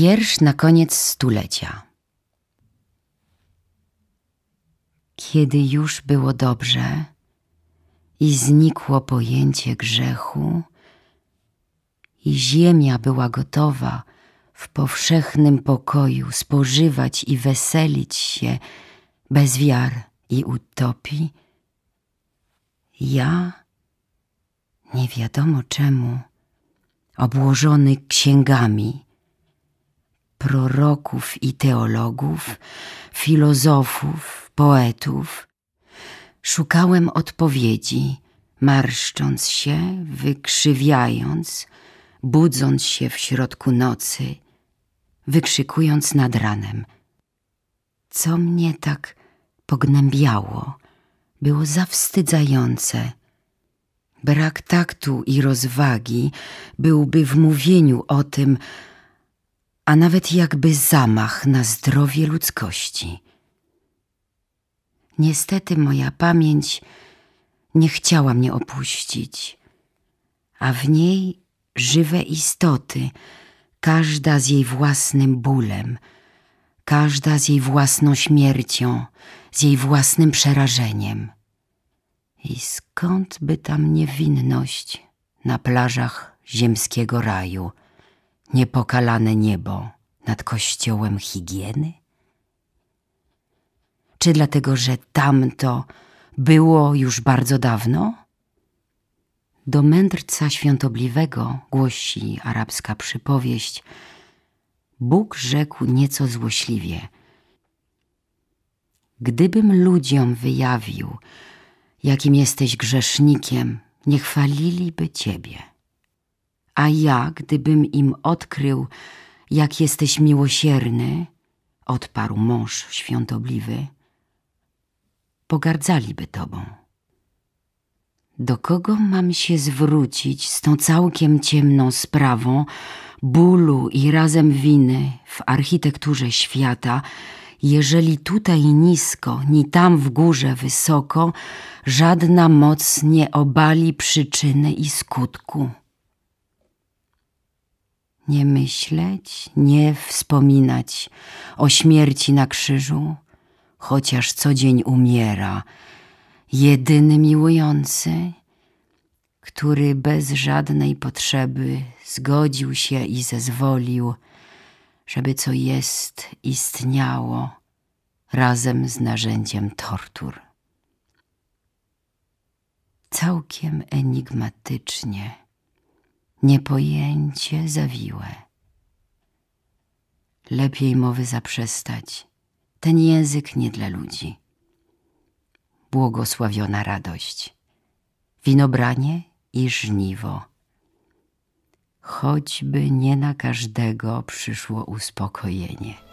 Wiersz na koniec stulecia. Kiedy już było dobrze i znikło pojęcie grzechu, i ziemia była gotowa w powszechnym pokoju spożywać i weselić się bez wiar i utopii, ja, nie wiadomo czemu, obłożony księgami, proroków i teologów, filozofów, poetów. Szukałem odpowiedzi, marszcząc się, wykrzywiając, budząc się w środku nocy, wykrzykując nad ranem. Co mnie tak pognębiało, było zawstydzające. Brak taktu i rozwagi byłby w mówieniu o tym, a nawet jakby zamach na zdrowie ludzkości. Niestety moja pamięć nie chciała mnie opuścić, a w niej żywe istoty, każda z jej własnym bólem, każda z jej własną śmiercią, z jej własnym przerażeniem. I skąd by tam niewinność na plażach ziemskiego raju – niepokalane niebo nad kościołem higieny? Czy dlatego, że tamto było już bardzo dawno? Do mędrca świątobliwego głosi arabska przypowieść. Bóg rzekł nieco złośliwie. Gdybym ludziom wyjawił, jakim jesteś grzesznikiem, nie chwaliliby Ciebie. A ja, gdybym im odkrył, jak jesteś miłosierny, odparł mąż świątobliwy, pogardzaliby tobą. Do kogo mam się zwrócić z tą całkiem ciemną sprawą bólu i razem winy w architekturze świata, jeżeli tutaj nisko, ni tam w górze wysoko, żadna moc nie obali przyczyny i skutku? nie myśleć, nie wspominać o śmierci na krzyżu, chociaż co dzień umiera, jedyny miłujący, który bez żadnej potrzeby zgodził się i zezwolił, żeby co jest istniało razem z narzędziem tortur. Całkiem enigmatycznie niepojęcie zawiłe. Lepiej mowy zaprzestać, ten język nie dla ludzi. Błogosławiona radość, winobranie i żniwo. Choćby nie na każdego przyszło uspokojenie.